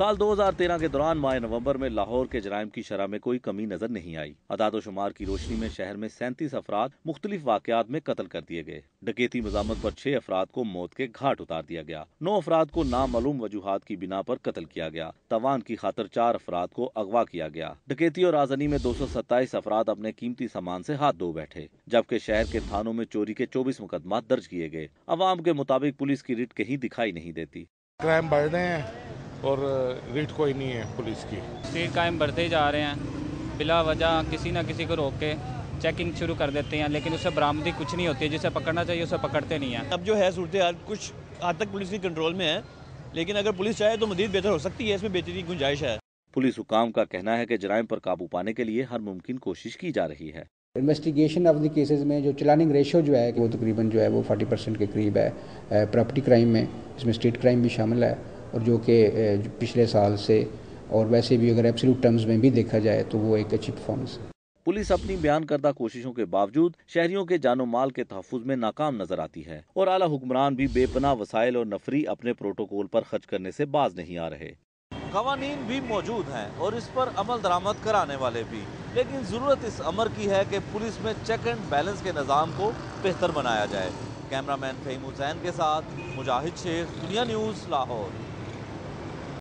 साल 2013 के दौरान माह नवंबर में लाहौर के जराइम की शराह में कोई कमी नजर नहीं आई अदाद शुमार की रोशनी में शहर में सैंतीस अफराद मुख्तलिफ वाकत में कत्ल कर दिए गए डकैती मजामत पर छह अफराद को मौत के घाट उतार दिया गया नौ अफराद को नामालूम वजूहत की बिना पर कत्ल किया गया तवान की खातर चार अफराद को अगवा किया गया डकैती और राजनी में दो सौ सत्ताईस अफराद अपने कीमती सामान ऐसी हाथ धो बैठे जबकि शहर के थानों में चोरी के चौबीस मुकदमा दर्ज किए गए अवाम के मुताबिक पुलिस की रिट कहीं दिखाई नहीं देती क्राइम बढ़ रहे हैं और रीट कोई नहीं है पुलिस की स्पीड कायम बढ़ते जा रहे हैं बिला वजह किसी ना किसी को रोक के चेकिंग शुरू कर देते हैं लेकिन उससे बरामदी कुछ नहीं होती है जिसे पकड़ना चाहिए उसे पकड़ते नहीं हैं अब जो है सूरत हाल कुछ हद तक पुलिस की कंट्रोल में है लेकिन अगर पुलिस चाहे तो मजीद बेहतर हो सकती है इसमें बेहतरीन गुंजाइश है पुलिस हुकाम का कहना है कि जराइम पर काबू पाने के लिए हर मुमकिन कोशिश की जा रही है इन्वेस्टिगेशन ऑफ द केसेस में जो चलानिंग रेशो जो है वो तकरीबन जो है वो 40 परसेंट के करीब है प्रॉपर्टी क्राइम में इसमें स्टेट क्राइम भी शामिल है और जो कि पिछले साल से और वैसे भी अगर एब्सोल्यूट टर्म्स में भी देखा जाए तो वो एक अच्छी परफॉर्मेंस है पुलिस अपनी बयान करदा कोशिशों के बावजूद शहरियों के जानो माल के तहफ़ में नाकाम नजर आती है और आला हुक्मरान भी बेपना वसाइल और नफरी अपने प्रोटोकॉल पर खर्च करने से बाज नहीं आ रहे कवानीन भी मौजूद हैं और इस पर अमल दरामद कराने वाले भी लेकिन ज़रूरत इस अमर की है कि पुलिस में चेक एंड बैलेंस के निज़ाम को बेहतर बनाया जाए कैमरामैन फहीम हुसैन के साथ मुजाहिद शेख दुनिया न्यूज़ लाहौर